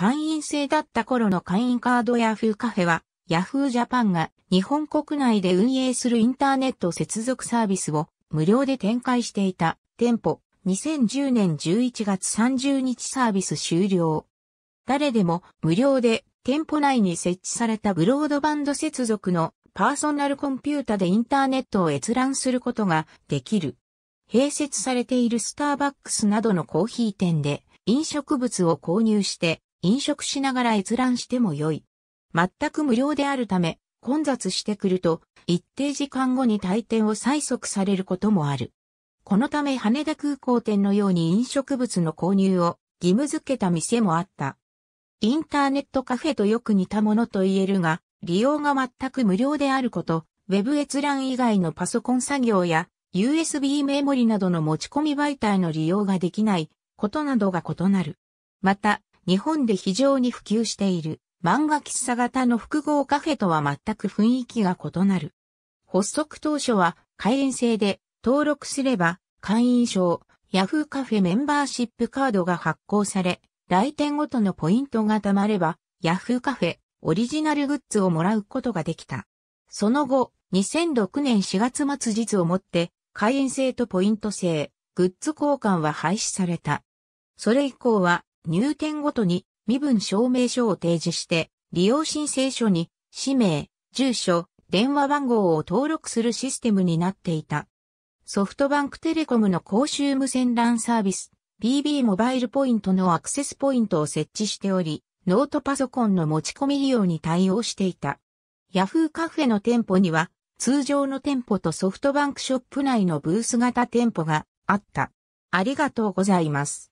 会員制だった頃の会員カードヤフーカフェは、ヤフージャパンが日本国内で運営するインターネット接続サービスを無料で展開していた店舗2010年11月30日サービス終了。誰でも無料で店舗内に設置されたブロードバンド接続のパーソナルコンピュータでインターネットを閲覧することができる。併設されているスターバックスなどのコーヒー店で飲食物を購入して飲食しながら閲覧しても良い。全く無料であるため、混雑してくると、一定時間後に退店を催促されることもある。このため羽田空港店のように飲食物の購入を義務付けた店もあった。インターネットカフェとよく似たものと言えるが、利用が全く無料であること、ウェブ閲覧以外のパソコン作業や USB メモリなどの持ち込み媒体の利用ができないことなどが異なる。また、日本で非常に普及している漫画喫茶型の複合カフェとは全く雰囲気が異なる。発足当初は会員制で登録すれば会員証、ヤフーカフェメンバーシップカードが発行され、来店ごとのポイントが貯まれば、ヤフーカフェオリジナルグッズをもらうことができた。その後、2006年4月末日をもって、会員制とポイント制、グッズ交換は廃止された。それ以降は、入店ごとに身分証明書を提示して、利用申請書に氏名、住所、電話番号を登録するシステムになっていた。ソフトバンクテレコムの公衆無線 LAN サービス、BB モバイルポイントのアクセスポイントを設置しており、ノートパソコンの持ち込み利用に対応していた。Yahoo カフェの店舗には、通常の店舗とソフトバンクショップ内のブース型店舗があった。ありがとうございます。